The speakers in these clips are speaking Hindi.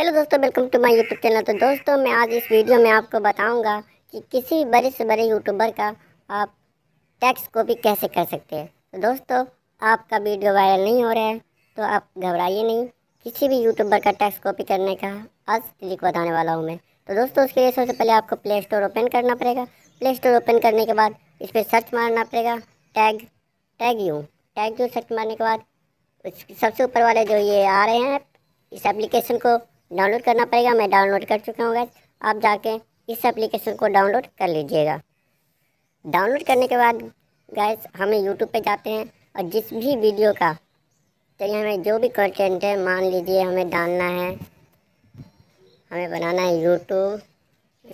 हेलो दोस्तों welcome to my YouTube channel तो दोस्तों मैं आज इस वीडियो में आपको बताऊंगा कि किसी भी बड़े से बड़े यूट्यूबर का आप टैक्स कॉपी कैसे कर सकते हैं तो दोस्तों आपका वीडियो वायरल नहीं हो रहा है तो आप घबराइए नहीं किसी भी यूट्यूबर का टैक्स कॉपी करने का आज क्लिक बताने वाला हूँ मैं तो दोस्तों उसके लिए सबसे पहले आपको प्ले स्टोर ओपन करना पड़ेगा प्ले स्टोर ओपन करने के बाद इस पर सर्च मारना पड़ेगा tag tag you tag you search मारने के बाद सबसे ऊपर वाले जो ये आ रहे हैं इस एप्लीकेशन को डाउनलोड करना पड़ेगा मैं डाउनलोड कर चुका हूँ गैस आप जाके इस एप्लीकेशन को डाउनलोड कर लीजिएगा डाउनलोड करने के बाद गैस हमें यूट्यूब पे जाते हैं और जिस भी वीडियो का चलिए तो हमें जो भी कंटेंट है मान लीजिए हमें डालना है हमें बनाना है यूट्यूब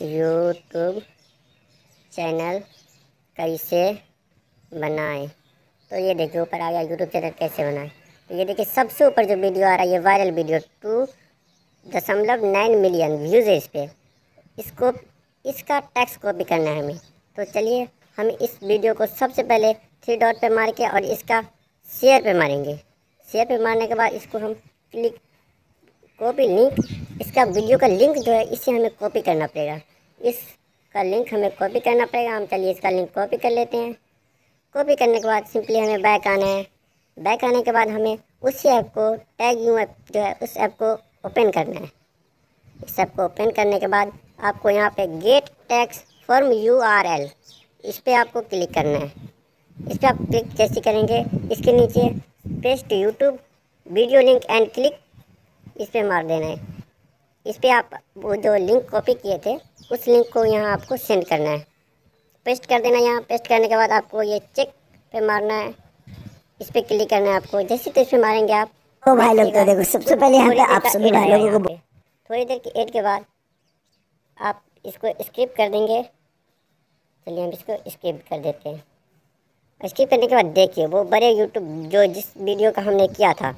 यूट्यूब चैनल कैसे बनाएं तो ये देखिए ऊपर आ गया यूट्यूब चैनल कैसे बनाएं तो ये देखिए सबसे ऊपर जो वीडियो आ रहा है ये वायरल वीडियो टू दशमलव नाइन मिलियन व्यूज़ है इस पर इसको इसका टैक्स कॉपी करना है हमें तो चलिए हम इस वीडियो को सबसे पहले थ्री डॉट पे मार के और इसका शेयर पे मारेंगे शेयर पे मारने के बाद इसको हम क्लिक कॉपी लिंक इसका वीडियो का लिंक जो है इसे हमें कॉपी करना पड़ेगा इसका लिंक हमें कॉपी करना पड़ेगा हम चलिए इसका लिंक कॉपी कर लेते हैं कॉपी करने के बाद सिंपली हमें बैक आना है बैक आने के बाद हमें उसी ऐप को टैग यू ऐप जो है उस ऐप को ओपन करना है इस सब को ओपन करने के बाद आपको यहाँ पे get tags from U R L इस पर आपको क्लिक करना है इस पर आप क्लिक जैसे करेंगे इसके नीचे paste YouTube video link and click इस पर मार देना है इस पर आप वो जो लिंक कॉपी किए थे उस लिंक को यहाँ आपको सेंड करना है पेस्ट कर देना यहाँ पेस्ट करने के बाद आपको ये चेक पे मारना है इस पर क्लिक करना है आपको जैसे तैसे मारेंगे आप तो भाई लोग तो देखो सबसे पहले यहाँ पे आप सभी भाई लोगों को थोड़ी देर की एड के बाद आप इसको स्किप कर देंगे चलिए हम इसको स्किप कर देते हैं स्किप करने के बाद देखिए वो बड़े यूट्यूब जो जिस वीडियो का हमने किया था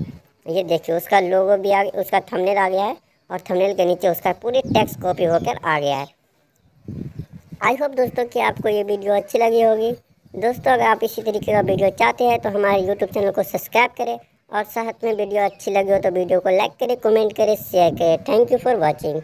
ये देखिए उसका लोगो भी आ गया उसका थंबनेल आ गया है और थंबनेल के नीचे उसका पूरी टैक्स कॉपी होकर आ गया है आई होप दोस्तों कि आपको ये वीडियो अच्छी लगी होगी दोस्तों अगर आप इसी तरीके का वीडियो चाहते हैं तो हमारे यूट्यूब चैनल को सब्सक्राइब करें और साथ में वीडियो अच्छी लगी हो तो वीडियो को लाइक करें कमेंट करें शेयर करें थैंक यू फॉर वॉचिंग